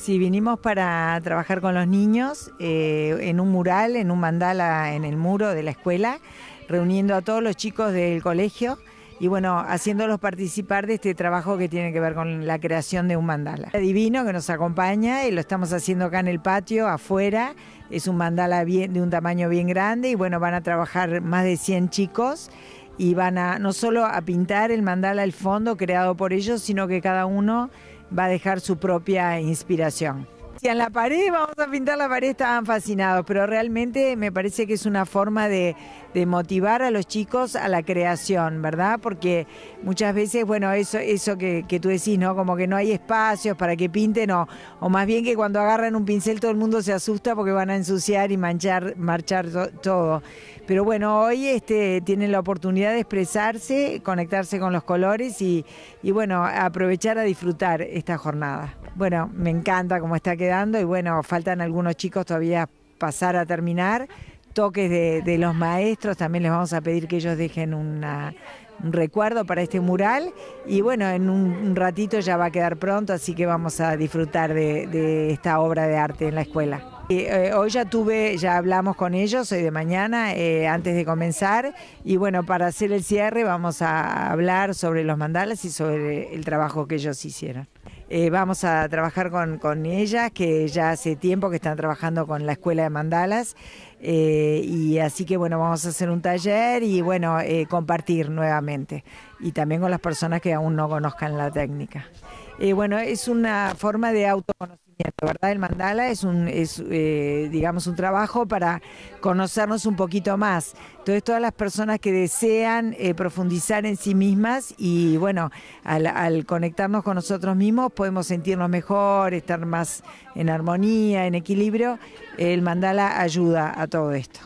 Sí, vinimos para trabajar con los niños eh, en un mural, en un mandala en el muro de la escuela, reuniendo a todos los chicos del colegio y bueno, haciéndolos participar de este trabajo que tiene que ver con la creación de un mandala. Divino que nos acompaña y lo estamos haciendo acá en el patio, afuera. Es un mandala de un tamaño bien grande y bueno, van a trabajar más de 100 chicos y van a no solo a pintar el mandala al fondo creado por ellos, sino que cada uno va a dejar su propia inspiración en la pared, vamos a pintar la pared, estaban fascinados, pero realmente me parece que es una forma de, motivar a los chicos a la creación, ¿verdad? Porque muchas veces, bueno, eso, que, tú decís, ¿no? Como que no hay espacios para que pinten, o, más bien que cuando agarran un pincel todo el mundo se asusta porque van a ensuciar y manchar, marchar todo. Pero bueno, hoy este, tienen la oportunidad de expresarse, conectarse con los colores y, y bueno, aprovechar a disfrutar esta jornada. Bueno, me encanta cómo está quedando y bueno, faltan algunos chicos todavía pasar a terminar. Toques de, los maestros, también les vamos a pedir que ellos dejen un recuerdo para este mural y bueno, en un, ratito ya va a quedar pronto, así que vamos a disfrutar de, esta obra de arte en la escuela. Eh, hoy ya tuve, ya hablamos con ellos hoy de mañana, eh, antes de comenzar, y bueno, para hacer el cierre vamos a hablar sobre los mandalas y sobre el trabajo que ellos hicieron. Eh, vamos a trabajar con, ellas, que ya hace tiempo que están trabajando con la Escuela de Mandalas. Eh, y así que bueno, vamos a hacer un taller y bueno, eh, compartir nuevamente. Y también con las personas que aún no conozcan la técnica. Eh, bueno, es una forma de autoconocimiento, ¿verdad? El mandala es un, eh, digamos, un trabajo para conocernos un poquito más. Entonces, todas las personas que desean eh, profundizar en sí mismas y, bueno, al, conectarnos con nosotros mismos podemos sentirnos mejor, estar más en armonía, en equilibrio. El mandala ayuda a todo esto.